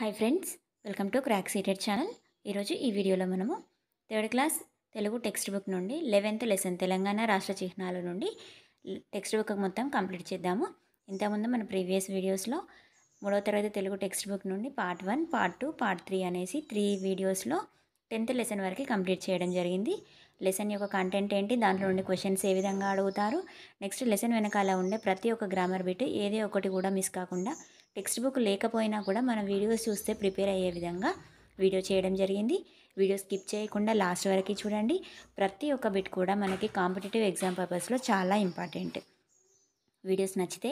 hi friends welcome to crack CTET channel ఈరోజు ఈ వీడియోలో మనము third class Telugu text book నుండి లెవెన్త్ లెసన్ తెలంగాణ రాష్ట్ర చిహ్నాల నుండి టెక్స్ట్ బుక్ మొత్తం కంప్లీట్ చేద్దాము ఇంతకుముందు మన ప్రీవియస్ వీడియోస్లో మూడో తరగతి తెలుగు టెక్స్ట్ బుక్ నుండి part one part two part three అనేసి త్రీ వీడియోస్లో టెన్త్ లెసన్ వరకు కంప్లీట్ చేయడం జరిగింది లెసన్ యొక్క కంటెంట్ ఏంటి దాంట్లో ఉండే క్వశ్చన్స్ ఏ విధంగా అడుగుతారు నెక్స్ట్ లెసన్ వెనకాల ఉండే ప్రతి ఒక్క గ్రామర్ బిట్ ఏదే ఒకటి కూడా మిస్ కాకుండా టెక్స్ట్ బుక్ లేకపోయినా కూడా మనం వీడియోస్ చూస్తే ప్రిపేర్ అయ్యే విధంగా వీడియో చేయడం జరిగింది వీడియో స్కిప్ చేయకుండా లాస్ట్ వరకు చూడండి ప్రతి ఒక్క బిట్ కూడా మనకి కాంపిటేటివ్ ఎగ్జామ్ పర్పస్లో చాలా ఇంపార్టెంట్ వీడియోస్ నచ్చితే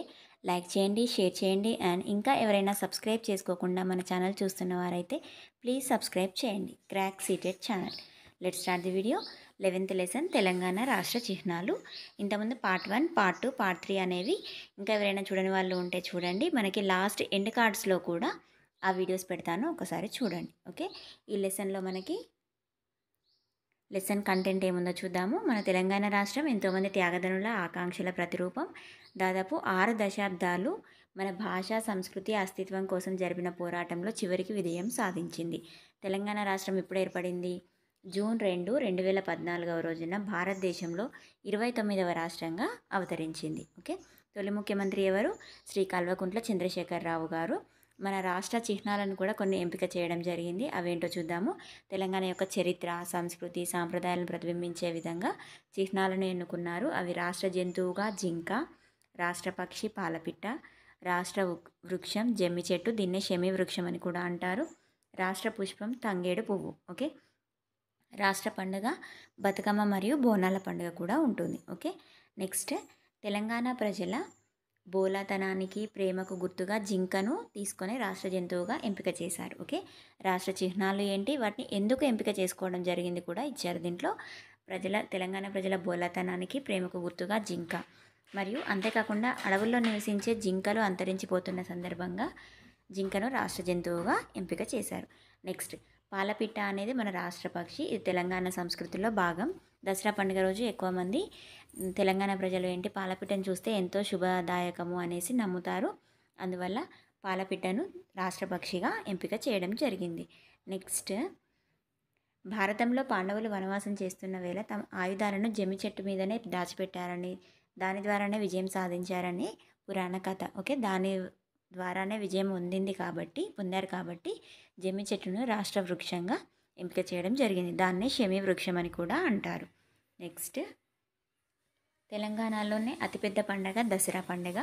లైక్ చేయండి షేర్ చేయండి అండ్ ఇంకా ఎవరైనా సబ్స్క్రైబ్ చేసుకోకుండా మన ఛానల్ చూస్తున్న వారైతే ప్లీజ్ సబ్స్క్రైబ్ చేయండి crack CTET channel let start the video eleventh lesson Telangana రాష్ట్ర చిహ్నాలు ఇంతకుముందు part one part two part three అనేవి ఇంకా ఎవరైనా చూడని వాళ్ళు ఉంటే చూడండి మనకి లాస్ట్ ఎండ్ కార్డ్స్లో కూడా ఆ వీడియోస్ పెడతాను ఒకసారి చూడండి ఓకే ఈ లెసన్లో మనకి లెసన్ కంటెంట్ ఏముందో చూద్దాము మన తెలంగాణ రాష్ట్రం ఎంతోమంది త్యాగదనుల ఆకాంక్షల ప్రతిరూపం దాదాపు ఆరు దశాబ్దాలు మన భాష సంస్కృతి అస్తిత్వం కోసం జరిపిన పోరాటంలో చివరికి విజయం సాధించింది తెలంగాణ రాష్ట్రం ఎప్పుడు ఏర్పడింది జూన్ రెండు రెండు వేల పద్నాలుగవ రోజున భారతదేశంలో ఇరవై తొమ్మిదవ రాష్ట్రంగా అవతరించింది ఓకే తొలి ముఖ్యమంత్రి ఎవరు శ్రీ కల్వకుంట్ల చంద్రశేఖరరావు గారు మన రాష్ట్ర చిహ్నాలను కూడా కొన్ని ఎంపిక చేయడం జరిగింది అవేంటో చూద్దాము తెలంగాణ యొక్క చరిత్ర సంస్కృతి సాంప్రదాయాలను ప్రతిబింబించే విధంగా చిహ్నాలను ఎన్నుకున్నారు అవి రాష్ట్ర జంతువుగా జింక రాష్ట్ర పక్షి పాలపిట్ట రాష్ట్ర వృక్షం జమ్మి చెట్టు దీన్నే షమి వృక్షం అని కూడా అంటారు రాష్ట్ర పుష్పం తంగేడు పువ్వు ఓకే రాష్ట్ర పండుగ బతుకమ్మ మరియు బోనాల పండుగ కూడా ఉంటుంది ఓకే నెక్స్ట్ తెలంగాణ ప్రజల బోలాతనానికి ప్రేమకు గుర్తుగా జింకను తీసుకొని రాష్ట్ర జంతువుగా ఎంపిక చేశారు ఓకే రాష్ట్ర చిహ్నాలు ఏంటి వాటిని ఎందుకు ఎంపిక చేసుకోవడం జరిగింది కూడా ఇచ్చారు దీంట్లో ప్రజల తెలంగాణ ప్రజల బోలాతనానికి ప్రేమకు గుర్తుగా జింక మరియు అంతేకాకుండా అడవుల్లో నివసించే జింకలు అంతరించిపోతున్న సందర్భంగా జింకను రాష్ట్ర జంతువుగా ఎంపిక చేశారు నెక్స్ట్ పాలపిట్ట అనేది మన రాష్ట్ర పక్షి ఇది తెలంగాణ సంస్కృతిలో భాగం దసరా పండుగ రోజు ఎక్కువ మంది తెలంగాణ ప్రజలు ఏంటి పాలపిట్టను చూస్తే ఎంతో శుభదాయకము అనేసి నమ్ముతారు అందువల్ల పాలపిట్టను రాష్ట్ర పక్షిగా ఎంపిక చేయడం జరిగింది నెక్స్ట్ భారతంలో పాండవులు వనవాసం చేస్తున్న వేళ తమ ఆయుధాలను జమి చెట్టు మీదనే దాచిపెట్టారని దాని ద్వారానే విజయం సాధించారని పురాణ కథ ఓకే దాని ద్వారానే విజయం పొందింది కాబట్టి పొందారు కాబట్టి జమ్మి చెట్టును రాష్ట్ర వృక్షంగా ఎంపిక చేయడం జరిగింది దాన్ని షమి వృక్షం అని కూడా అంటారు నెక్స్ట్ తెలంగాణలోనే అతిపెద్ద పండగ దసరా పండగ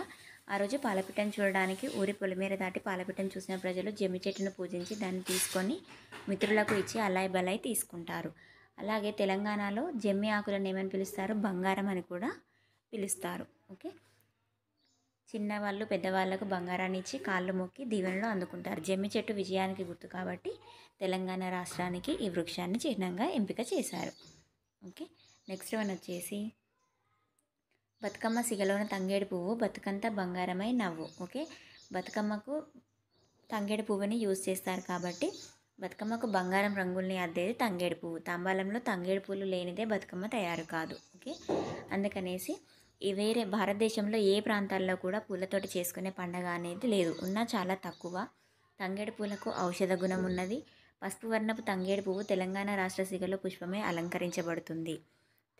ఆ రోజు పాలపిట్టను చూడడానికి ఊరి పొలిమేర దాటి పాలపిట్టను చూసిన ప్రజలు జమ్మి చెట్టును పూజించి దాన్ని తీసుకొని మిత్రులకు ఇచ్చి అలాయ్ బలాయ్ తీసుకుంటారు అలాగే తెలంగాణలో జమ్మి ఆకులను ఏమని పిలుస్తారు బంగారం అని కూడా పిలుస్తారు ఓకే చిన్నవాళ్ళు పెద్దవాళ్ళకు బంగారాన్ని ఇచ్చి కాళ్ళు మొక్కి దీవెనలు అందుకుంటారు జమ్మి చెట్టు విజయానికి గుర్తు కాబట్టి తెలంగాణ రాష్ట్రానికి ఈ వృక్షాన్ని చిహ్నంగా ఎంపిక చేశారు ఓకే నెక్స్ట్ వన్ వచ్చేసి బతుకమ్మ సిగలోన తంగేడు పువ్వు బతుకంతా బంగారమై నవ్వు ఓకే బతుకమ్మకు తంగేడు పువ్వుని యూజ్ చేస్తారు కాబట్టి బతుకమ్మకు బంగారం రంగుల్ని అద్దేది తంగేడు పువ్వు తాంబాలంలో తంగేడు పువ్వులు లేనిదే బతుకమ్మ తయారు కాదు ఓకే అందుకనేసి వేరే భారతదేశంలో ఏ ప్రాంతాల్లో కూడా పూలతోటి చేసుకునే పండగ అనేది లేదు ఉన్నా చాలా తక్కువ తంగేడు పూలకు ఔషధ గుణం ఉన్నది పసుపు వర్ణపు తంగేడు పువ్వు తెలంగాణ రాష్ట్ర సిగలో పుష్పమే అలంకరించబడుతుంది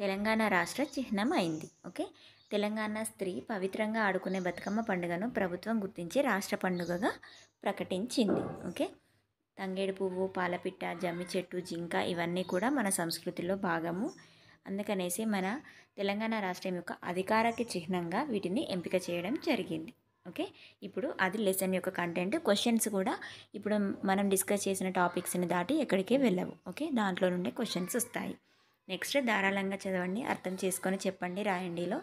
తెలంగాణ రాష్ట్ర చిహ్నం అయింది ఓకే తెలంగాణ స్త్రీ పవిత్రంగా ఆడుకునే బతుకమ్మ పండుగను ప్రభుత్వం గుర్తించి రాష్ట్ర పండుగగా ప్రకటించింది ఓకే తంగేడు పువ్వు పాలపిట్ట జమ్మి చెట్టు జింక ఇవన్నీ కూడా మన సంస్కృతిలో భాగము అందుకనేసి మన తెలంగాణ రాష్ట్రం యొక్క అధికారకి చిహ్నంగా వీటిని ఎంపిక చేయడం జరిగింది ఓకే ఇప్పుడు అది లెసన్ యొక్క కంటెంట్ క్వశ్చన్స్ కూడా ఇప్పుడు మనం డిస్కస్ చేసిన టాపిక్స్ని దాటి ఎక్కడికే వెళ్ళవు ఓకే దాంట్లో నుండే క్వశ్చన్స్ వస్తాయి నెక్స్ట్ ధారాళంగా చదవండి అర్థం చేసుకొని చెప్పండి రాయండిలో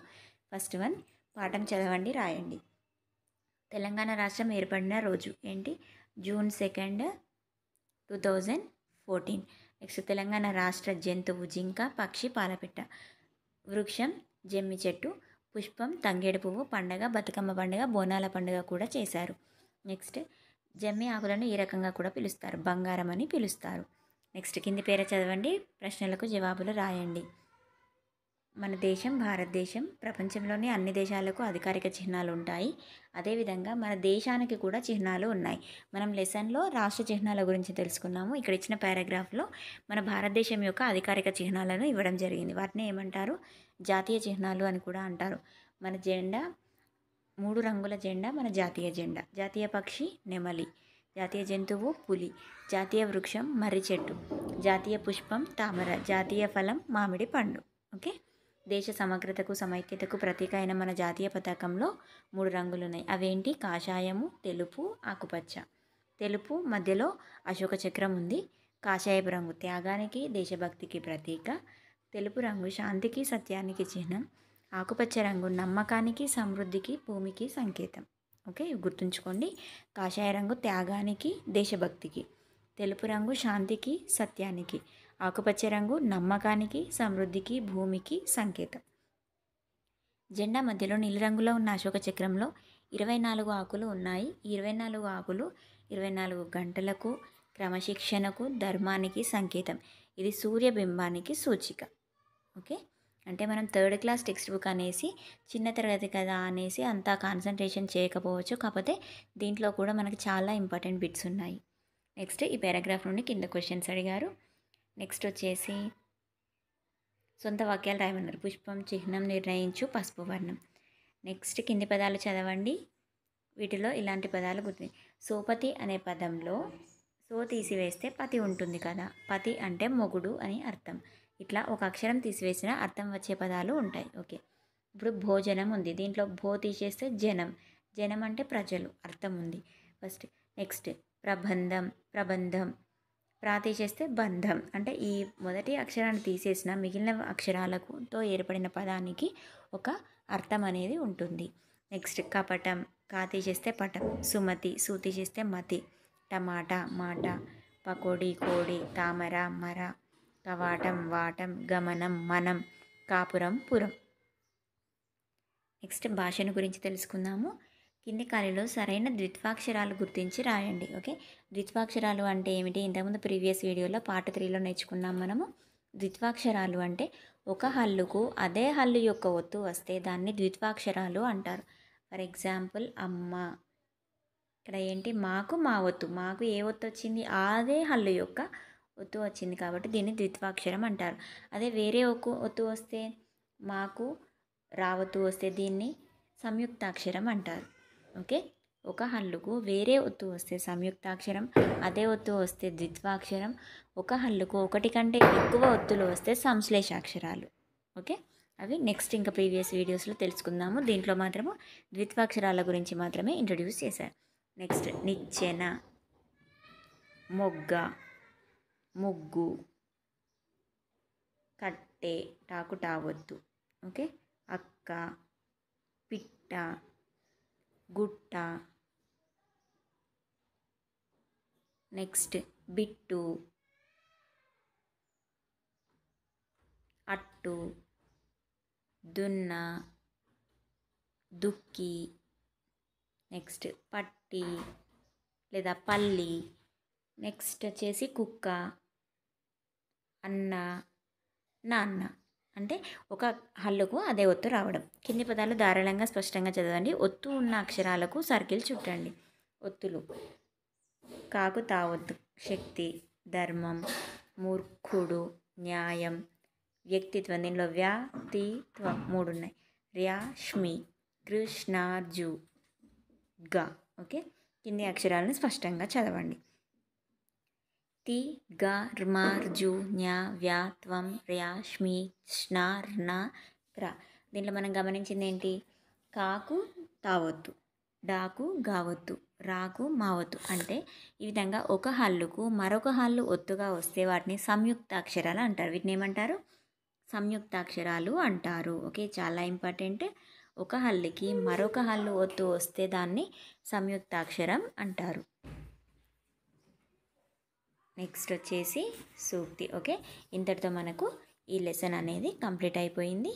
ఫస్ట్ వన్ పాఠం చదవండి రాయండి తెలంగాణ రాష్ట్రం ఏర్పడిన రోజు ఏంటి June second two thousand fourteen next Telangana రాష్ట్ర జంతువు జింక పక్షి పాలపిట్ట వృక్షం జమ్మి చెట్టు పుష్పం తంగేడు పువ్వు పండగ బతుకమ్మ పండుగ బోనాల పండుగ కూడా చేశారు నెక్స్ట్ జమ్మి ఆకులను ఈ రకంగా కూడా పిలుస్తారు బంగారం అని పిలుస్తారు నెక్స్ట్ కింది పేర చదవండి ప్రశ్నలకు జవాబులు రాయండి మన దేశం భారతదేశం ప్రపంచంలోని అన్ని దేశాలకు అధికారిక చిహ్నాలు ఉంటాయి అదేవిధంగా మన దేశానికి కూడా చిహ్నాలు ఉన్నాయి మనం లెసన్లో రాష్ట్ర చిహ్నాల గురించి తెలుసుకున్నాము ఇక్కడ ఇచ్చిన పారాగ్రాఫ్లో మన భారతదేశం యొక్క అధికారిక చిహ్నాలను ఇవ్వడం జరిగింది వాటిని ఏమంటారు జాతీయ చిహ్నాలు అని కూడా అంటారు మన జెండా మూడు రంగుల జెండా మన జాతీయ జెండా జాతీయ పక్షి నెమలి జాతీయ జంతువు పులి జాతీయ వృక్షం మర్రి చెట్టు జాతీయ పుష్పం తామర జాతీయ ఫలం మామిడి పండు ఓకే దేశ సమగ్రతకు సమైక్యతకు ప్రతీక అయిన మన జాతీయ పతాకంలో మూడు రంగులు ఉన్నాయి అవేంటి కాషాయము తెలుపు ఆకుపచ్చ తెలుపు మధ్యలో అశోక చక్రం ఉంది కాషాయపు రంగు త్యాగానికి దేశభక్తికి ప్రతీక తెలుపు రంగు శాంతికి సత్యానికి చిహ్నం ఆకుపచ్చ రంగు నమ్మకానికి సమృద్ధికి భూమికి సంకేతం ఓకే గుర్తుంచుకోండి కాషాయ రంగు త్యాగానికి దేశభక్తికి తెలుపు రంగు శాంతికి సత్యానికి ఆకుపచ్చ రంగు నమ్మకానికి సమృద్ధికి భూమికి సంకేతం జెండా మధ్యలో నీలిరంగులో ఉన్న అశోక చక్రంలో ఇరవై నాలుగు ఆకులు ఉన్నాయి ఇరవై నాలుగు ఆకులు ఇరవై నాలుగు గంటలకు క్రమశిక్షణకు ధర్మానికి సంకేతం ఇది సూర్యబింబానికి సూచిక ఓకే అంటే మనం థర్డ్ క్లాస్ టెక్స్ట్ బుక్ అనేసి చిన్న తరగతి కదా అనేసి అంతా కాన్సన్ట్రేషన్ చేయకపోవచ్చు కాకపోతే దీంట్లో కూడా మనకు చాలా ఇంపార్టెంట్ బిట్స్ ఉన్నాయి నెక్స్ట్ ఈ పారాగ్రాఫ్ నుండి కింద క్వశ్చన్స్ అడిగారు నెక్స్ట్ వచ్చేసి సొంత వాక్యాలు రాయమన్నారు పుష్పం చిహ్నం నిర్ణయించు పసుపు వర్ణం నెక్స్ట్ కింది పదాలు చదవండి వీటిలో ఇలాంటి పదాలు గుర్తు సోపతి అనే పదంలో సో తీసివేస్తే పతి ఉంటుంది కదా పతి అంటే మొగుడు అని అర్థం ఇట్లా ఒక అక్షరం తీసివేసిన అర్థం వచ్చే పదాలు ఉంటాయి ఓకే ఇప్పుడు భోజనం ఉంది దీంట్లో భో తీసేస్తే జనం జనం అంటే ప్రజలు అర్థం ఉంది ఫస్ట్ నెక్స్ట్ ప్రబంధం ప్రబంధం ప్రాతి చేస్తే బంధం అంటే ఈ మొదటి అక్షరాన్ని తీసేసిన మిగిలిన అక్షరాలకుతో ఏర్పడిన పదానికి ఒక అర్థం అనేది ఉంటుంది నెక్స్ట్ కపటం కాతి చేస్తే పటం సుమతి సూతి చేస్తే మతి టమాటా మాట పకోడి కోడి తామర మర కవాటం వాటం గమనం మనం కాపురం పురం నెక్స్ట్ భాషను గురించి తెలుసుకుందాము కింది ఖాళీలో సరైన ద్విత్వాక్షరాలు గుర్తించి రాయండి ఓకే ద్విత్వాక్షరాలు అంటే ఏమిటి ఇంతకుముందు ప్రీవియస్ వీడియోలో పార్ట్ త్రీలో నేర్చుకున్నాం మనము ద్విత్వాక్షరాలు అంటే ఒక హల్లుకు అదే హల్లు యొక్క ఒత్తు వస్తే దాన్ని ద్విత్వాక్షరాలు అంటారు ఫర్ ఎగ్జాంపుల్ అమ్మ ఇక్కడ ఏంటి మాకు మా ఒత్తు మాకు ఏ ఒత్తు వచ్చింది అదే హల్లు యొక్క ఒత్తు వచ్చింది కాబట్టి దీన్ని ద్విత్వాక్షరం అంటారు అదే వేరే ఒక ఒత్తు వస్తే మాకు రావత్తు వస్తే దీన్ని సంయుక్తాక్షరం అంటారు ఓకే ఒక హల్లుకు వేరే ఒత్తు వస్తే సంయుక్తాక్షరం అదే ఒత్తు వస్తే ద్విత్వాక్షరం ఒక హల్లుకు ఒకటి కంటే ఎక్కువ ఒత్తులు వస్తే సంశ్లేషాక్షరాలు ఓకే అవి నెక్స్ట్ ఇంకా ప్రీవియస్ వీడియోస్లో తెలుసుకుందాము దీంట్లో మాత్రము ద్విత్వాక్షరాల గురించి మాత్రమే ఇంట్రడ్యూస్ చేశారు నెక్స్ట్ నిచ్చెన మొగ్గ ముగ్గు కట్టే టాకు టావద్దు ఓకే అక్క పిట్ట గుట్ట నెక్స్ట్ బిట్టు అట్టు దున్న దుక్కి నెక్స్ట్ పట్టి లేదా పల్లి నెక్స్ట్ వచ్చేసి కుక్క అన్న నాన్న అంటే ఒక హల్లుకు అదే ఒత్తు రావడం కింది పదాలు ధారాళంగా స్పష్టంగా చదవండి ఒత్తు ఉన్న అక్షరాలకు సర్కిల్ చుట్టండి ఒత్తులు కాకు తావొత్తు శక్తి ధర్మం మూర్ఖుడు న్యాయం వ్యక్తిత్వం దీనిలో వ్యాతిత్వం మూడు ఉన్నాయి ర్యాష్మి కృష్ణార్జు గా ఓకే కింది అక్షరాలను స్పష్టంగా చదవండి తి గ ర్మార్ న్యా వ్యా త్వం ర్యాష్మి ష్నార్ నా ప్ర దీంట్లో మనం గమనించింది ఏంటి కాకు తావద్దు డాకు గావద్దు రాకు మావద్దు అంటే ఈ విధంగా ఒక హల్లుకు మరొక హల్లు ఒత్తుగా వస్తే వాటిని సంయుక్తాక్షరాలు అంటారు వీటిని ఏమంటారు సంయుక్తాక్షరాలు అంటారు ఓకే చాలా ఇంపార్టెంట్ ఒక హల్లుకి మరొక హల్లు ఒత్తు వస్తే దాన్ని సంయుక్తాక్షరం అంటారు నెక్స్ట్ వచ్చేసి సూక్తి ఓకే ఇంతటితో మనకు ఈ లెసన్ అనేది కంప్లీట్ అయిపోయింది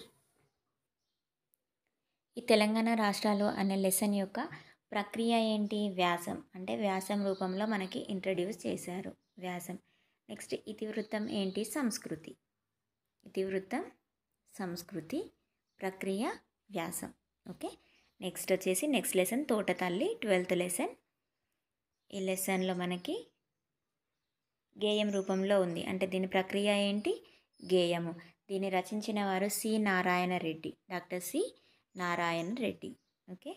ఈ తెలంగాణ రాష్ట్రాలు అనే లెసన్ యొక్క ప్రక్రియ ఏంటి వ్యాసం అంటే వ్యాసం రూపంలో మనకి ఇంట్రడ్యూస్ చేశారు వ్యాసం నెక్స్ట్ ఇతివృత్తం ఏంటి సంస్కృతి ఇతివృత్తం సంస్కృతి ప్రక్రియ వ్యాసం ఓకే నెక్స్ట్ వచ్చేసి నెక్స్ట్ లెసన్ తోటతల్లి ట్వెల్త్ లెసన్ ఈ లెసన్లో మనకి గేయం రూపంలో ఉంది అంటే దీని ప్రక్రియ ఏంటి గేయము దీన్ని రచించిన వారు C Narayana Reddy doctor C Narayana Reddy okay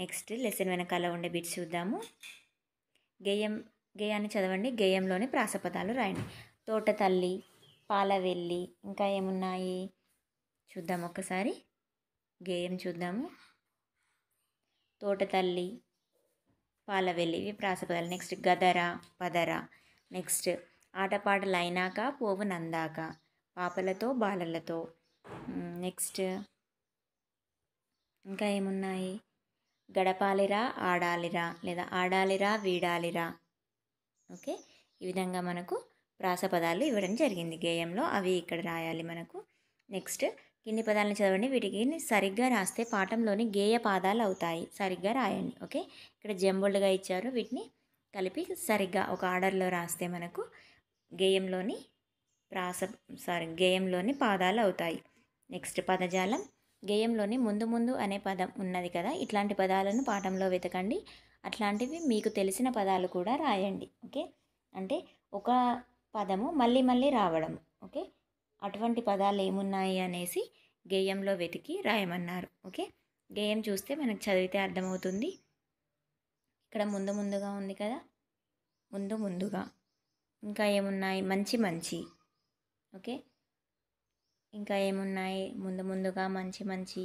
next lesson వెనకాల ఉండే బిట్స్ చూద్దాము గేయం గేయాన్ని చదవండి గేయంలోని ప్రాసపదాలు రాయండి తోట తల్లి పాలవెల్లి ఇంకా ఏమున్నాయి చూద్దాం ఒక్కసారి గేయం చూద్దాము తోట తల్లి పాలవెల్లి ఇవి ప్రాసపదాలు నెక్స్ట్ గదర పదర నెక్స్ట్ ఆటపాటలు అయినాక పోవు నందాక పాపలతో బాలలతో నెక్స్ట్ ఇంకా ఏమున్నాయి గడపాలిరా ఆడాలిరా లేదా ఆడాలిరా వీడాలిరా ఓకే ఈ విధంగా మనకు ప్రాసపదాలు ఇవ్వడం జరిగింది గేయంలో అవి ఇక్కడ రాయాలి మనకు నెక్స్ట్ కింది పదాలను చదవండి వీటికి సరిగ్గా రాస్తే పాఠంలోని గేయ పాదాలు అవుతాయి సరిగ్గా రాయండి ఓకే ఇక్కడ జంబుల్డ్గా ఇచ్చారు వీటిని కలిపి సరిగ్గా ఒక ఆర్డర్లో రాస్తే మనకు గేయంలోని ప్రాస సారీ గేయంలోని పాదాలు అవుతాయి నెక్స్ట్ పదజాలం గేయంలోని ముందు ముందు అనే పదం ఉన్నది కదా ఇట్లాంటి పదాలను పాఠంలో వెతకండి అట్లాంటివి మీకు తెలిసిన పదాలు కూడా రాయండి ఓకే అంటే ఒక పదము మళ్ళీ మళ్ళీ రావడం ఓకే అటువంటి పదాలు ఏమున్నాయి అనేసి గేయంలో వెతికి రాయమన్నారు ఓకే గేయం చూస్తే మనకు చదివితే అర్థమవుతుంది ఇక్కడ ముందు ముందుగా ఉంది కదా ముందు ముందుగా ఇంకా ఏమున్నాయి మంచి మంచి ఓకే ఇంకా ఏమున్నాయి ముందు ముందుగా మంచి మంచి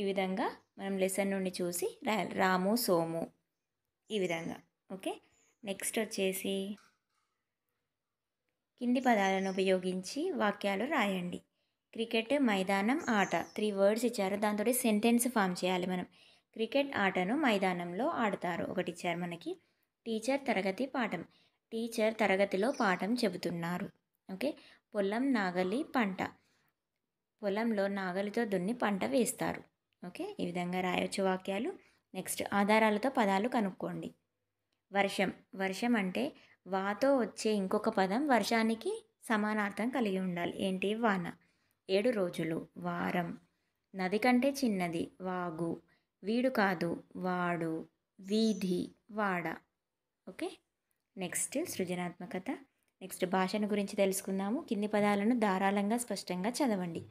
ఈ విధంగా మనం లెసన్ నుండి చూసి రాయాలి రాము సోము ఈ విధంగా ఓకే నెక్స్ట్ వచ్చేసి కింది పదాలను ఉపయోగించి వాక్యాలు రాయండి క్రికెట్ మైదానం ఆట త్రీ వర్డ్స్ ఇచ్చారు దాంతో సెంటెన్స్ ఫామ్ చేయాలి మనం క్రికెట్ ఆటను మైదానంలో ఆడతారు ఒకటి ఇచ్చారు మనకి టీచర్ తరగతి పాఠం టీచర్ తరగతిలో పాఠం చెబుతున్నారు ఓకే పొలం నాగలి పంట పొలంలో నాగలితో దున్ని పంట వేస్తారు ఓకే ఈ విధంగా రాయొచ్చు వాక్యాలు నెక్స్ట్ ఆధారాలతో పదాలు కనుక్కోండి వర్షం వర్షం అంటే వాతో వచ్చే ఇంకొక పదం వర్షానికి సమానార్థం కలిగి ఉండాలి ఏంటి వాన ఏడు రోజులు వారం నది కంటే చిన్నది వాగు వీడు కాదు వాడు వీధి వాడ ఓకే నెక్స్ట్ సృజనాత్మకత నెక్స్ట్ భాషను గురించి తెలుసుకుందాము కింది పదాలను ధారాళంగా స్పష్టంగా చదవండి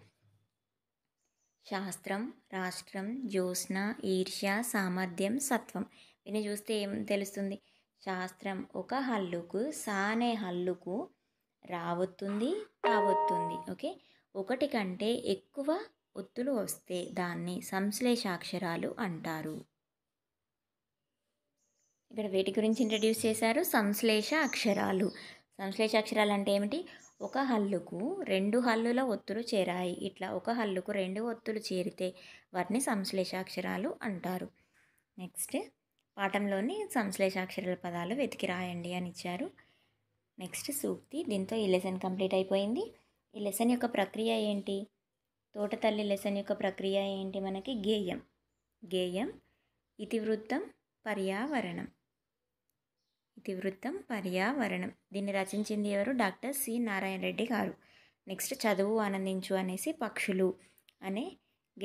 శాస్త్రం రాష్ట్రం జ్యోత్స్న ఈర్ష్య సామర్థ్యం సత్వం విని చూస్తే ఏం తెలుస్తుంది శాస్త్రం ఒక హల్లుకు సానే హల్లుకు రావొత్తుంది తావొత్తుంది ఓకే ఒకటి కంటే ఎక్కువ ఒత్తులు వస్తే దాన్ని సంశ్లేషాక్షరాలు అంటారు ఇక్కడ వీటి గురించి ఇంట్రడ్యూస్ చేశారు సంశ్లేష అక్షరాలు సంశ్లేష అక్షరాలు అంటే ఏమిటి ఒక హల్లుకు రెండు హల్లుల ఒత్తులు చేరాయి ఇట్లా ఒక హల్లుకు రెండు ఒత్తులు చేరితే వాటిని సంశ్లేషాక్షరాలు అంటారు నెక్స్ట్ పాఠంలోని సంశ్లేషాక్షరాల పదాలు వెతికి రాయండి అని ఇచ్చారు నెక్స్ట్ సూక్తి దీంతో ఈ లెసన్ కంప్లీట్ అయిపోయింది ఈ లెసన్ యొక్క ప్రక్రియ ఏంటి తోటతల్లి లెసన్ యొక్క ప్రక్రియ ఏంటి మనకి గేయం గేయం ఇతివృత్తం పర్యావరణం ఇతివృత్తం పర్యావరణం దీన్ని రచించింది ఎవరు డాక్టర్ సి నారాయణ రెడ్డి గారు నెక్స్ట్ చదువు ఆనందించు అనేసి పక్షులు అనే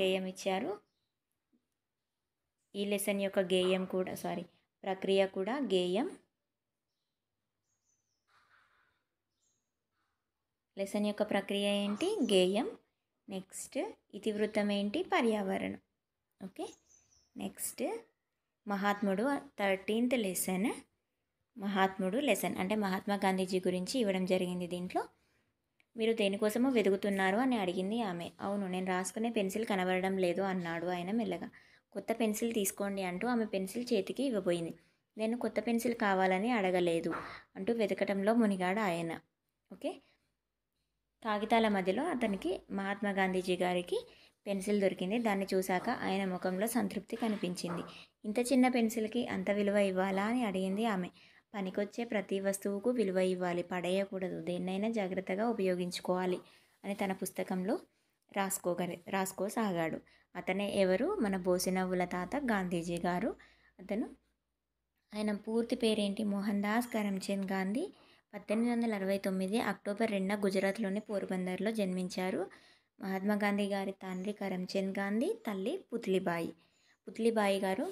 గేయం ఇచ్చారు ఈ లెసన్ యొక్క గేయం కూడా సారీ ప్రక్రియ కూడా గేయం లెసన్ యొక్క ప్రక్రియ ఏంటి గేయం నెక్స్ట్ ఇతివృత్తం ఏంటి పర్యావరణం ఓకే నెక్స్ట్ మహాత్ముడు థర్టీన్త్ లెసన్ మహాత్ముడు లెసన్ అంటే మహాత్మా గాంధీజీ గురించి ఇవ్వడం జరిగింది దీంట్లో మీరు దేనికోసమో వెతుకుతున్నారు అని అడిగింది ఆమె అవును నేను రాసుకునే పెన్సిల్ కనబడడం లేదు అన్నాడు ఆయన మెల్లగా కొత్త పెన్సిల్ తీసుకోండి అంటూ ఆమె పెన్సిల్ చేతికి ఇవ్వబోయింది నేను కొత్త పెన్సిల్ కావాలని అడగలేదు అంటూ వెతకటంలో మునిగాడు ఆయన ఓకే కాగితాల మధ్యలో అతనికి మహాత్మా గాంధీజీ గారికి పెన్సిల్ దొరికింది దాన్ని చూశాక ఆయన ముఖంలో సంతృప్తి కనిపించింది ఇంత చిన్న పెన్సిల్కి అంత విలువ ఇవ్వాలా అని అడిగింది ఆమె పనికొచ్చే ప్రతి వస్తువుకు విలువ ఇవ్వాలి పడేయకూడదు దేన్నైనా జాగ్రత్తగా ఉపయోగించుకోవాలి అని తన పుస్తకంలో రాసుకోగలి రాసుకోసాగాడు అతనే ఎవరు మన బోసినవ్వుల తాత గాంధీజీ గారు అతను ఆయన పూర్తి పేరేంటి మోహన్ దాస్ కరమ్చంద్ గాంధీ పద్దెనిమిది వందల అరవై తొమ్మిది అక్టోబర్ రెండున గుజరాత్లోని పోర్బందర్లో జన్మించారు మహాత్మా గాంధీ గారి తండ్రి కరమ్చంద్ గాంధీ తల్లి పుత్లిబాయి పుత్లిబాయి గారు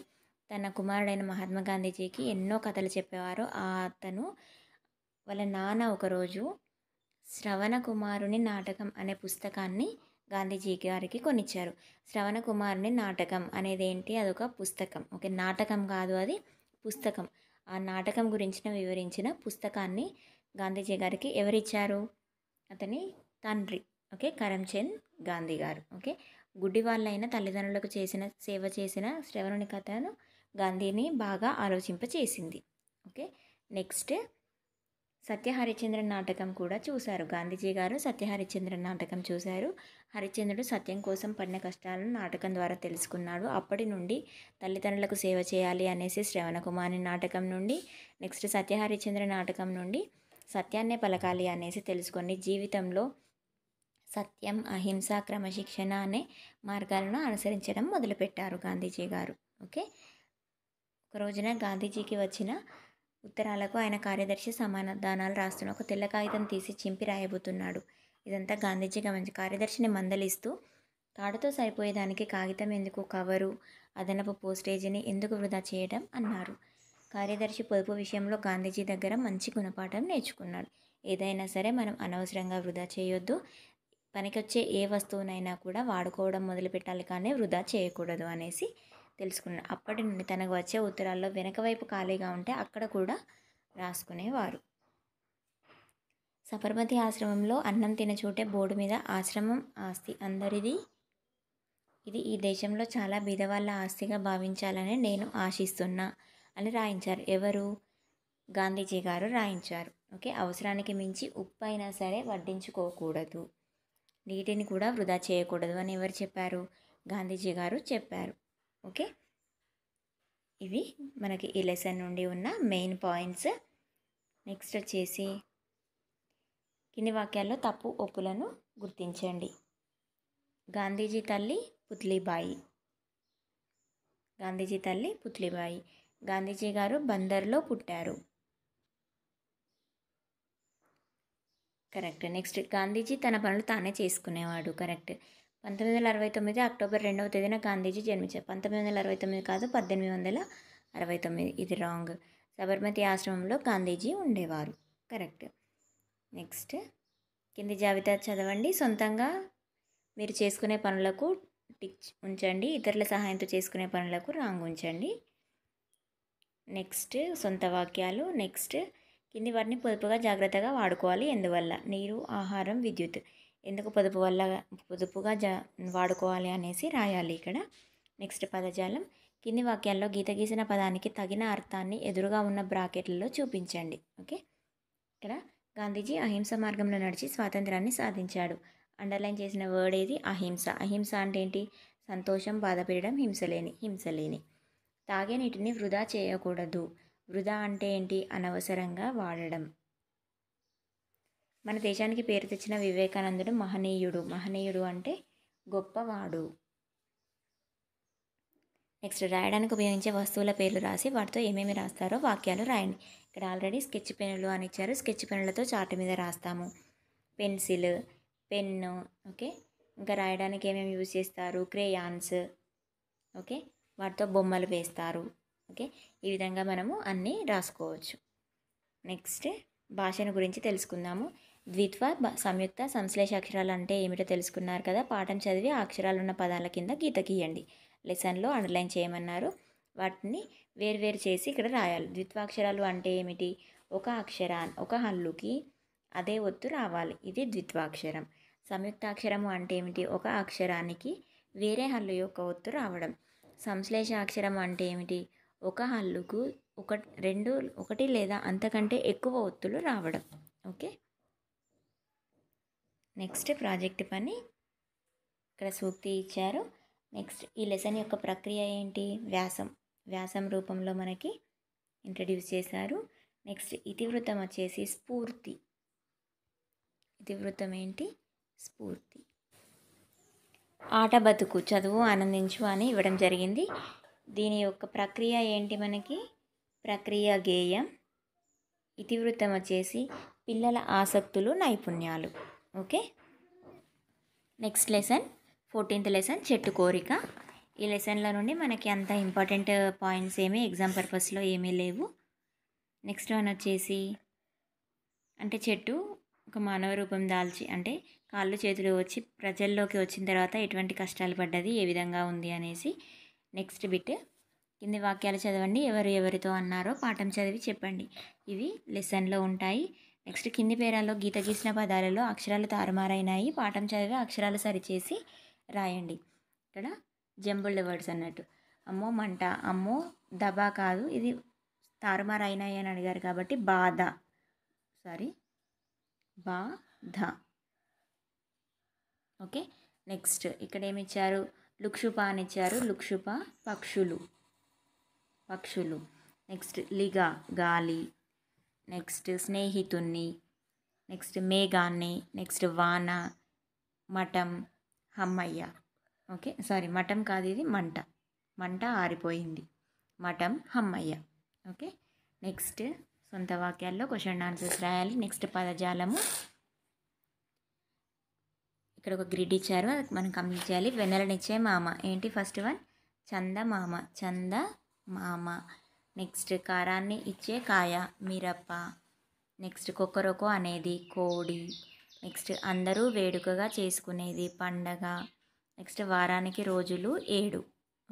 తన కుమారుడైన మహాత్మా గాంధీజీకి ఎన్నో కథలు చెప్పేవారు అతను వాళ్ళ నాన్న ఒకరోజు శ్రవణ కుమారుని నాటకం అనే పుస్తకాన్ని గాంధీజీ గారికి కొనిచ్చారు శ్రవణ కుమారుని నాటకం అనేది ఏంటి అదొక పుస్తకం ఓకే నాటకం కాదు అది పుస్తకం ఆ నాటకం గురించిన వివరించిన పుస్తకాన్ని గాంధీజీ గారికి ఎవరిచ్చారు అతని తండ్రి ఓకే కరమ్చంద్ గాంధీ గారు ఓకే గుడ్డి వాళ్ళైన తల్లిదండ్రులకు చేసిన సేవ చేసిన శ్రవణుని కథను గాంధీని బాగా ఆలోచింపచేసింది ఓకే నెక్స్ట్ సత్యహరిచంద్ర నాటకం కూడా చూశారు గాంధీజీ గారు సత్యహరిచంద్ర నాటకం చూశారు హరిచంద్రుడు సత్యం కోసం పడిన కష్టాలను నాటకం ద్వారా తెలుసుకున్నాడు అప్పటి నుండి తల్లిదండ్రులకు సేవ చేయాలి అనేసి శ్రవణకుమారి నాటకం నుండి నెక్స్ట్ సత్య నాటకం నుండి సత్యాన్నే పలకాలి అనేసి తెలుసుకొని జీవితంలో సత్యం అహింస క్రమశిక్షణ అనే మార్గాలను అనుసరించడం మొదలుపెట్టారు గాంధీజీ గారు ఓకే ఒక రోజున గాంధీజీకి వచ్చిన ఉత్తరాలకు ఆయన కార్యదర్శి సమాధానాలు రాస్తున్న ఒక తెల్ల కాగితం తీసి చింపి రాయబోతున్నాడు ఇదంతా గాంధీజీ గమనించి కార్యదర్శిని మందలిస్తూ తాడుతో సరిపోయేదానికి కాగితం ఎందుకు కవరు అదనపు పోస్టేజీని ఎందుకు వృధా చేయడం అన్నారు కార్యదర్శి పొదుపు విషయంలో గాంధీజీ దగ్గర మంచి గుణపాఠం నేర్చుకున్నాడు ఏదైనా సరే మనం అనవసరంగా వృధా చేయొద్దు పనికొచ్చే ఏ వస్తువునైనా కూడా వాడుకోవడం మొదలుపెట్టాలి కానీ వృధా చేయకూడదు అనేసి తెలుసుకున్నాడు అప్పటి నుండి తనకు వచ్చే ఉత్తరాల్లో వెనక వైపు ఖాళీగా ఉంటే అక్కడ కూడా రాసుకునేవారు సబర్మతి ఆశ్రమంలో అన్నం తినచూటే బోర్డు మీద ఆశ్రమం ఆస్తి అందరిది ఇది ఈ దేశంలో చాలా బీదవాళ్ళ ఆస్తిగా భావించాలని నేను ఆశిస్తున్నా అని రాయించారు ఎవరు గాంధీజీ గారు రాయించారు ఓకే అవసరానికి మించి ఉప్పు అయినా సరే వడ్డించుకోకూడదు నీటిని కూడా వృధా చేయకూడదు అని ఎవరు చెప్పారు గాంధీజీ గారు చెప్పారు ఓకే ఇవి మనకి ఈ లెసన్ నుండి ఉన్న మెయిన్ పాయింట్స్ నెక్స్ట్ వచ్చేసి కింది వాక్యాల్లో తప్పు ఒప్పులను గుర్తించండి గాంధీజీ తల్లి పుత్లీబాయి గాంధీజీ తల్లి పుత్లీబాయి గాంధీజీ గారు బందర్లో పుట్టారు కరెక్ట్ నెక్స్ట్ గాంధీజీ తన పనులు తానే చేసుకునేవాడు కరెక్ట్ పంతొమ్మిది వందల అరవై తొమ్మిది అక్టోబర్ రెండవ తేదీన గాంధీజీ జన్మించారు పంతొమ్మిది వందల అరవై తొమ్మిది కాదు పద్దెనిమిది వందల అరవై తొమ్మిది ఇది రాంగ్ సబర్మతి ఆశ్రమంలో గాంధీజీ ఉండేవారు కరెక్ట్ నెక్స్ట్ కింది జాబితా చదవండి సొంతంగా మీరు చేసుకునే పనులకు టిక్ ఉంచండి ఇతరుల సహాయంతో చేసుకునే పనులకు రాంగ్ ఉంచండి నెక్స్ట్ సొంత వాక్యాలు నెక్స్ట్ కింది వారిని పొదుపుగా జాగ్రత్తగా వాడుకోవాలి ఎందువల్ల నీరు ఆహారం విద్యుత్ ఎందుకు పొదుపు వల్ల పొదుపుగా జ వాడుకోవాలి అనేసి రాయాలి ఇక్కడ నెక్స్ట్ పదజాలం కింది వాక్యాల్లో గీత గీసిన పదానికి తగిన అర్థాన్ని ఎదురుగా ఉన్న బ్రాకెట్లలో చూపించండి ఓకే ఇక్కడ గాంధీజీ అహింస మార్గంలో నడిచి స్వాతంత్రాన్ని సాధించాడు అండర్లైన్ చేసిన వర్డ్ ఏది అహింస అహింస అంటే ఏంటి సంతోషం బాధ హింసలేని హింసలేని తాగే నీటిని వృధా చేయకూడదు వృధా అంటే ఏంటి అనవసరంగా వాడడం మన దేశానికి పేరు తెచ్చిన వివేకానందుడు మహనీయుడు మహనీయుడు అంటే గొప్పవాడు నెక్స్ట్ రాయడానికి ఉపయోగించే వస్తువుల పేర్లు రాసి వాటితో ఏమేమి రాస్తారో వాక్యాలు రాయండి ఇక్కడ ఆల్రెడీ స్కెచ్ పెన్నులు అని ఇచ్చారు స్కెచ్ పెన్నులతో చార్ట్ మీద రాస్తాము పెన్సిల్ పెన్ను ఓకే ఇంకా రాయడానికి ఏమేమి యూజ్ చేస్తారు క్రేయాన్స్ ఓకే వాటితో బొమ్మలు వేస్తారు ఓకే ఈ విధంగా మనము అన్నీ రాసుకోవచ్చు నెక్స్ట్ భాషను గురించి తెలుసుకుందాము ద్విత్వ సంయుక్త సంశ్లేష అక్షరాలు అంటే ఏమిటో తెలుసుకున్నారు కదా పాఠం చదివి ఆ అక్షరాలు ఉన్న పదాల కింద గీత గీయండి లెసన్లో అండర్లైన్ చేయమన్నారు వాటిని వేరువేరు చేసి ఇక్కడ రాయాలి ద్విత్వాక్షరాలు అంటే ఏమిటి ఒక అక్షరా ఒక హల్లుకి అదే ఒత్తు రావాలి ఇది ద్విత్వాక్షరం సంయుక్తాక్షరము అంటే ఏమిటి ఒక అక్షరానికి వేరే హల్లు యొక్క ఒత్తు రావడం సంశ్లేష అక్షరం అంటే ఏమిటి ఒక హల్లుకు ఒక రెండు ఒకటి లేదా అంతకంటే ఎక్కువ ఒత్తులు రావడం ఓకే నెక్స్ట్ ప్రాజెక్ట్ పని ఇక్కడ సూక్తి ఇచ్చారు నెక్స్ట్ ఈ లెసన్ యొక్క ప్రక్రియ ఏంటి వ్యాసం వ్యాసం రూపంలో మనకి ఇంట్రడ్యూస్ చేశారు నెక్స్ట్ ఇతివృత్తం వచ్చేసి స్ఫూర్తి ఇతివృత్తం ఏంటి స్ఫూర్తి ఆట బతుకు చదువు ఆనందించు అని ఇవ్వడం జరిగింది దీని యొక్క ప్రక్రియ ఏంటి మనకి ప్రక్రియ గేయం ఇతివృత్తం వచ్చేసి పిల్లల ఆసక్తులు నైపుణ్యాలు okay next lesson fourteenth lesson చెట్టు కోరిక ఈ లెసన్ల నుండి మనకి అంత ఇంపార్టెంట్ పాయింట్స్ ఏమీ ఎగ్జామ్ పర్పస్లో ఏమీ లేవు నెక్స్ట్ వన్ వచ్చేసి అంటే చెట్టు ఒక మానవ రూపం దాల్చి అంటే కాళ్ళు చేతులు వచ్చి ప్రజల్లోకి వచ్చిన తర్వాత ఎటువంటి కష్టాలు పడ్డది ఏ విధంగా ఉంది అనేసి నెక్స్ట్ బిట్ కింది వాక్యాలు చదవండి ఎవరు ఎవరితో అన్నారో పాఠం చదివి చెప్పండి ఇవి లెసన్లో ఉంటాయి నెక్స్ట్ కింది పేరాల్లో గీత గీసిన పదాలలో అక్షరాలు తారుమారైనాయి పాఠం చదివి అక్షరాలు సరిచేసి రాయండి ఇక్కడ జంబుల్డ్ వర్డ్స్ అన్నట్టు అమ్మో మంట అమ్మో దబా కాదు ఇది తారుమారైనాయి అని అడిగారు కాబట్టి బాధ సారీ బాధ ఓకే నెక్స్ట్ ఇక్కడ ఏమి ఇచ్చారు లుక్షుప అని ఇచ్చారు లుక్షుప పక్షులు పక్షులు నెక్స్ట్ లిగా గాలి నెక్స్ట్ స్నేహితున్ని నెక్స్ట్ మేఘాన్ని నెక్స్ట్ వాన మఠం హమ్మయ్య ఓకే సారీ మఠం కాదు ఇది మంట మంట ఆరిపోయింది మఠం హమ్మయ్య ఓకే నెక్స్ట్ సొంత వాక్యాల్లో క్వశ్చన్ ఆన్సర్స్ రాయాలి నెక్స్ట్ పదజాలము ఇక్కడ ఒక గ్రిడ్ ఇచ్చారు అది మనం కంప్లీట్ చేయాలి వెన్నెలనిచ్చే మామ ఏంటి ఫస్ట్ వన్ చందమామ చంద మామ నెక్స్ట్ కారాన్ని ఇచ్చే కాయ మిరప నెక్స్ట్ కొక్కరొకో అనేది కోడి నెక్స్ట్ అందరూ వేడుకగా చేసుకునేది పండగ నెక్స్ట్ వారానికి రోజులు ఏడు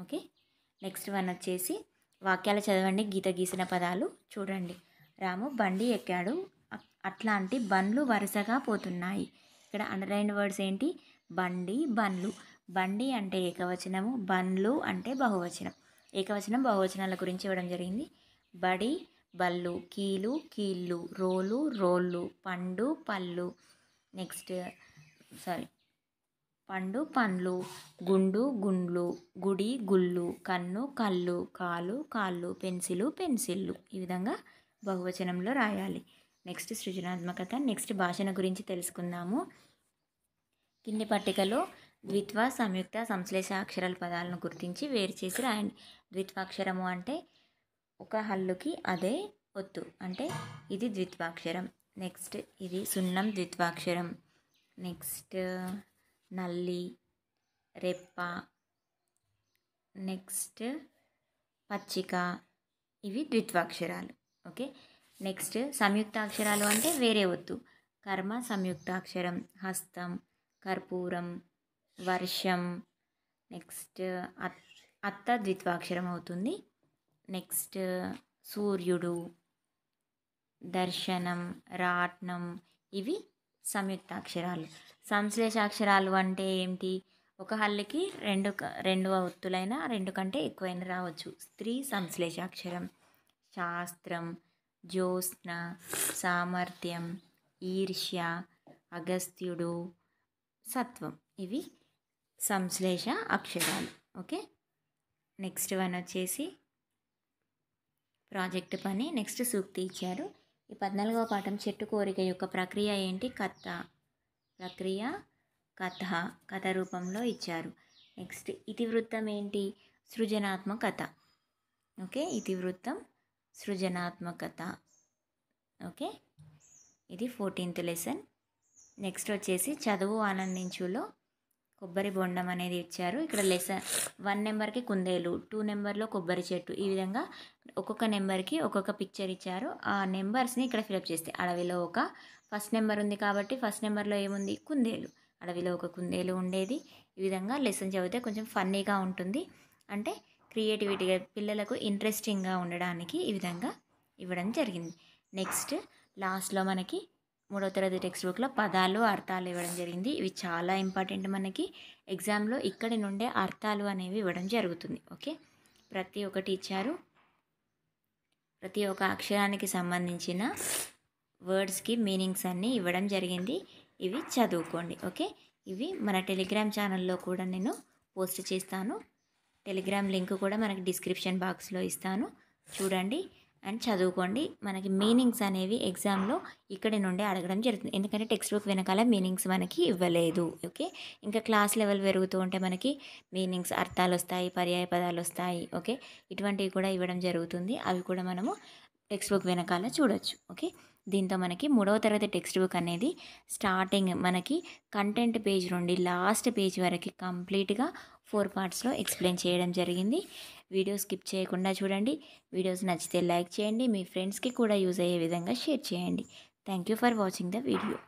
ఓకే నెక్స్ట్ వన్ వచ్చేసి వాక్యాలు చదవండి గీత గీసిన పదాలు చూడండి రాము బండి ఎక్కాడు అట్లాంటి బండ్లు వరుసగా పోతున్నాయి ఇక్కడ అండర్లైన్ వర్డ్స్ ఏంటి బండి బండ్లు బండి అంటే ఏకవచనము బండ్లు అంటే బహువచనం ఏకవచనం బహువచనాల గురించి ఇవ్వడం జరిగింది బడి బళ్ళు కీలు కీళ్ళు రోలు రోళ్ళు పండు పళ్ళు నెక్స్ట్ సారీ పండు పండ్లు గుండు గుండ్లు గుడి గుళ్ళు కన్ను కళ్ళు కాలు కాళ్ళు పెన్సిలు పెన్సిళ్ళు ఈ విధంగా బహువచనంలో రాయాలి నెక్స్ట్ సృజనాత్మకత నెక్స్ట్ భాషను గురించి తెలుసుకుందాము కింది పట్టికలో ద్విత్వ సంయుక్త సంశ్లేష అక్షరాల పదాలను గుర్తించి వేరు చేసి రాయండి ద్విత్వాక్షరము అంటే ఒక హల్లుకి అదే ఒత్తు అంటే ఇది ద్విత్వాక్షరం నెక్స్ట్ ఇది సున్నం ద్విత్వాక్షరం నెక్స్ట్ నల్లి రెప్ప నెక్స్ట్ పచ్చిక ఇవి ద్విత్వాక్షరాలు ఓకే నెక్స్ట్ సంయుక్తాక్షరాలు అంటే వేరే ఒత్తు కర్మ సంయుక్తాక్షరం హస్తం కర్పూరం వర్షం నెక్స్ట్ అత్త ద్విత్వాక్షరం అవుతుంది నెక్స్ట్ సూర్యుడు దర్శనం రాట్నం ఇవి సంయుక్తాక్షరాలు సంశ్లేషాక్షరాలు అంటే ఏమిటి ఒక హల్లికి రెండు రెండు ఒత్తులైన రెండు కంటే ఎక్కువైనా రావచ్చు స్త్రీ సంశ్లేషాక్షరం శాస్త్రం జ్యోత్స్న సామర్థ్యం ఈర్ష్య అగస్త్యుడు సత్వం ఇవి సంశ్లేష అక్షరాలు ఓకే నెక్స్ట్ వన్ వచ్చేసి ప్రాజెక్ట్ పని నెక్స్ట్ సూక్తి ఇచ్చారు ఈ పద్నాలుగవ పాఠం చెట్టు కోరిక యొక్క ప్రక్రియ ఏంటి కథ ప్రక్రియ కథ కథ రూపంలో ఇచ్చారు నెక్స్ట్ ఇతివృత్తం ఏంటి సృజనాత్మకత ఓకే ఇతివృత్తం సృజనాత్మకత ఓకే ఇది ఫోర్టీన్త్ లెసన్ నెక్స్ట్ వచ్చేసి చదువు ఆనందించులో కొబ్బరి బొండం అనేది ఇచ్చారు ఇక్కడ లెసన్ వన్ నెంబర్కి కుందేలు టూ నెంబర్లో కొబ్బరి చెట్టు ఈ విధంగా ఒక్కొక్క నెంబర్కి ఒక్కొక్క పిక్చర్ ఇచ్చారు ఆ నెంబర్స్ని ఇక్కడ ఫిలప్ చేస్తే అడవిలో ఒక ఫస్ట్ నెంబర్ ఉంది కాబట్టి ఫస్ట్ నెంబర్లో ఏముంది కుందేలు అడవిలో ఒక కుందేలు ఉండేది ఈ విధంగా లెసన్ చదివితే కొంచెం ఫన్నీగా ఉంటుంది అంటే క్రియేటివిటీగా పిల్లలకు ఇంట్రెస్టింగ్గా ఉండడానికి ఈ విధంగా ఇవ్వడం జరిగింది నెక్స్ట్ లాస్ట్లో మనకి మూడో తరగతి టెక్స్ట్ బుక్లో పదాలు అర్థాలు ఇవ్వడం జరిగింది ఇవి చాలా ఇంపార్టెంట్ మనకి ఎగ్జామ్లో ఇక్కడి నుండే అర్థాలు అనేవి ఇవ్వడం జరుగుతుంది ఓకే ప్రతి ఒక్కటి ఇచ్చారు ప్రతి ఒక్క అక్షరానికి సంబంధించిన వర్డ్స్కి మీనింగ్స్ అన్నీ ఇవ్వడం జరిగింది ఇవి చదువుకోండి ఓకే ఇవి మన టెలిగ్రామ్ ఛానల్లో కూడా నేను పోస్ట్ చేస్తాను టెలిగ్రామ్ లింక్ కూడా మనకి డిస్క్రిప్షన్ బాక్స్లో ఇస్తాను చూడండి అండ్ చదువుకోండి మనకి మీనింగ్స్ అనేవి ఎగ్జామ్లో ఇక్కడి నుండి అడగడం జరుగుతుంది ఎందుకంటే టెక్స్ట్ బుక్ వెనకాల మీనింగ్స్ మనకి ఇవ్వలేదు ఓకే ఇంకా క్లాస్ లెవెల్ పెరుగుతూ ఉంటే మనకి మీనింగ్స్ అర్థాలు వస్తాయి పర్యాయ పదాలు వస్తాయి ఓకే ఇటువంటివి కూడా ఇవ్వడం జరుగుతుంది అవి కూడా మనము టెక్స్ట్ బుక్ వెనకాల చూడొచ్చు ఓకే దీంతో మనకి మూడవ తరగతి టెక్స్ట్ బుక్ అనేది స్టార్టింగ్ మనకి కంటెంట్ పేజ్ నుండి లాస్ట్ పేజ్ వరకు కంప్లీట్గా ఫోర్ పార్ట్స్లో ఎక్స్ప్లెయిన్ చేయడం జరిగింది వీడియో స్కిప్ చేయకుండా చూడండి వీడియోస్ నచ్చితే లైక్ చేయండి మీ ఫ్రెండ్స్కి కూడా యూజ్ అయ్యే విధంగా షేర్ చేయండి thank for watching the video